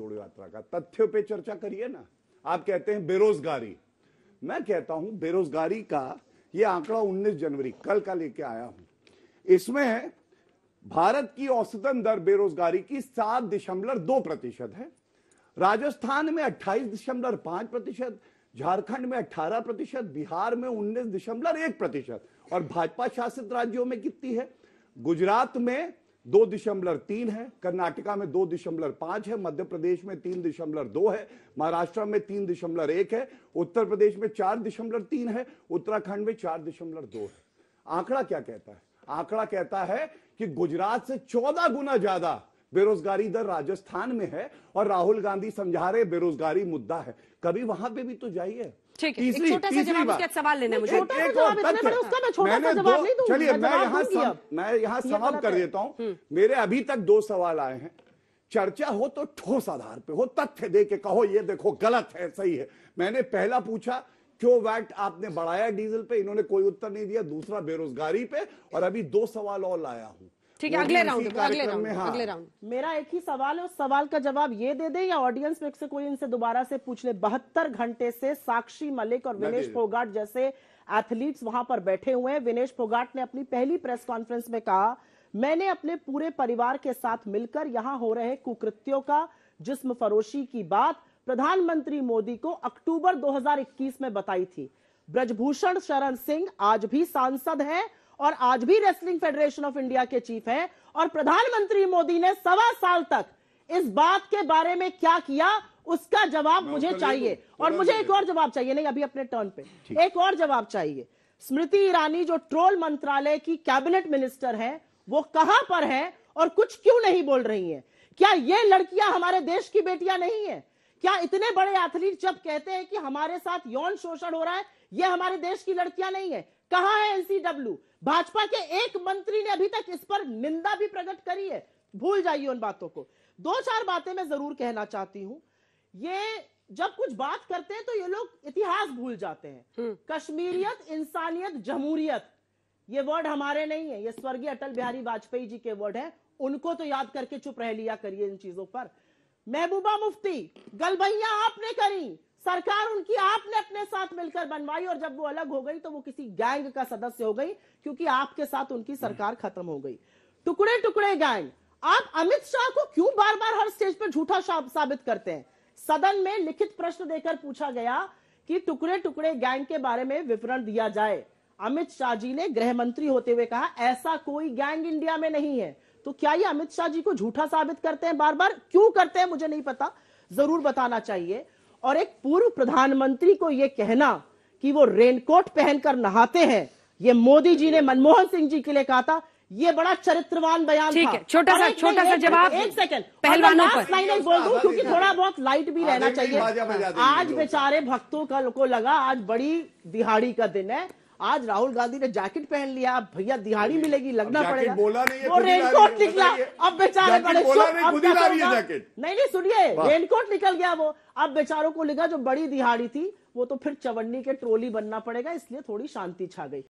जोड़ो यात्रा का तथ्यों पे चर्चा करिए ना आप कहते हैं बेरोजगारी मैं कहता हूं बेरोजगारी का ये आंकड़ा उन्नीस जनवरी कल का लेके आया हूं इसमें भारत की औसतन दर बेरोजगारी की सात दशमलव दो प्रतिशत है राजस्थान में अट्ठाईस दशमलव पांच प्रतिशत झारखंड में अठारह प्रतिशत बिहार में उन्नीस दशमलव एक प्रतिशत और भाजपा शासित राज्यों में कितनी है गुजरात में दो दशमलव तीन है कर्नाटका में दो दशमलव पांच है मध्य प्रदेश में तीन दशमलव दो है महाराष्ट्र में तीन दशमलव एक है उत्तर प्रदेश में चार दशमलव तीन है उत्तराखंड में चार दशमलव दो है आंकड़ा क्या कहता है आंकड़ा कहता है कि गुजरात से चौदह गुना ज्यादा बेरोजगारी दर राजस्थान में है और राहुल गांधी समझा रहे बेरोजगारी मुद्दा है कभी वहां पे भी तो जाइए तो सवाल कर देता हम्म। मेरे अभी तक दो सवाल आए हैं चर्चा हो तो ठोस आधार पे हो तथ्य दे के कहो ये देखो गलत है सही है मैंने पहला पूछा क्यों वैट आपने बढ़ाया डीजल पे इन्होंने कोई उत्तर नहीं दिया दूसरा बेरोजगारी पे और अभी दो सवाल और लाया हूं ठीक है अगले राउंड अगले राउंड हाँ। अगले राउंड मेरा एक ही सवाल है उस सवाल का जवाब ये दे दे या ऑडियंस में से कोई इनसे दोबारा से पूछ ले बहत्तर घंटे से साक्षी मलिक और विनेश फोगाट जैसे एथलीट्स वहां पर बैठे हुए हैं विनेश फोगाट ने अपनी पहली प्रेस कॉन्फ्रेंस में कहा मैंने अपने पूरे परिवार के साथ मिलकर यहाँ हो रहे कुकृत्यों का जिस्म फरोशी की बात प्रधानमंत्री मोदी को अक्टूबर 2021 में बताई थी ब्रजभूषण शरण सिंह आज भी सांसद हैं और आज भी रेसलिंग फेडरेशन ऑफ इंडिया के चीफ हैं और प्रधानमंत्री मोदी ने सवा साल तक इस बात के बारे में क्या किया उसका जवाब मुझे चाहिए और मुझे एक और जवाब चाहिए नहीं अभी अपने टर्न पे एक और जवाब चाहिए स्मृति ईरानी जो ट्रोल मंत्रालय की कैबिनेट मिनिस्टर है वो कहां पर है और कुछ क्यों नहीं बोल रही है क्या ये लड़कियां हमारे देश की बेटियां नहीं है क्या इतने बड़े एथलीट जब कहते हैं कि हमारे साथ यौन शोषण हो रहा है ये हमारे देश की लड़कियां नहीं है कहा है एनसीडब्ल्यू भाजपा के एक मंत्री ने अभी तक इस पर निंदा भी प्रकट करी है भूल जाइए उन बातों को दो चार बातें मैं जरूर कहना चाहती हूं ये जब कुछ बात करते हैं तो ये लोग इतिहास भूल जाते हैं हम्म। कश्मीरियत इंसानियत जमहूरियत ये वर्ड हमारे नहीं है ये स्वर्गीय अटल बिहारी वाजपेयी जी के वर्ड है उनको तो याद करके चुप रह लिया करिए इन चीजों पर महबूबा मुफ्ती गलभैया आपने करी सरकार उनकी आपने अपने साथ मिलकर बनवाई और जब वो अलग हो गई तो वो किसी गैंग का सदस्य हो गई क्योंकि आपके साथ उनकी सरकार खत्म हो गई टुकड़े टुकड़े गैंग आप अमित शाह को क्यों बार बार हर स्टेज पर झूठा साबित करते हैं सदन में लिखित प्रश्न देकर पूछा गया कि टुकड़े टुकड़े गैंग के बारे में विवरण दिया जाए अमित शाह जी ने गृह मंत्री होते हुए कहा ऐसा कोई गैंग इंडिया में नहीं है तो क्या ये अमित शाह जी को झूठा साबित करते हैं बार बार क्यों करते हैं मुझे नहीं पता जरूर बताना चाहिए और एक पूर्व प्रधानमंत्री को यह कहना कि वो रेनकोट पहनकर नहाते हैं ये मोदी जी ने मनमोहन सिंह जी के लिए कहा था ये बड़ा चरित्रवान बयान ठीक है छोटा सा छोटा सा जवाब एक सेकंड पहलवानों पर लाइन बोल दूं क्योंकि थोड़ा बहुत लाइट भी रहना चाहिए आज बेचारे भक्तों का को लगा आज बड़ी दिहाड़ी का दिन है आज राहुल गांधी ने जैकेट पहन लिया भैया दिहाड़ी मिलेगी लगना पड़ेगा बोला नहीं वो रेनकोट निकला अब बेचारे बड़े नहीं नहीं सुनिए रेनकोट निकल गया वो अब बेचारों को लिखा जो बड़ी दिहाड़ी थी वो तो फिर चवन्नी के ट्रोली बनना पड़ेगा इसलिए थोड़ी शांति छा गई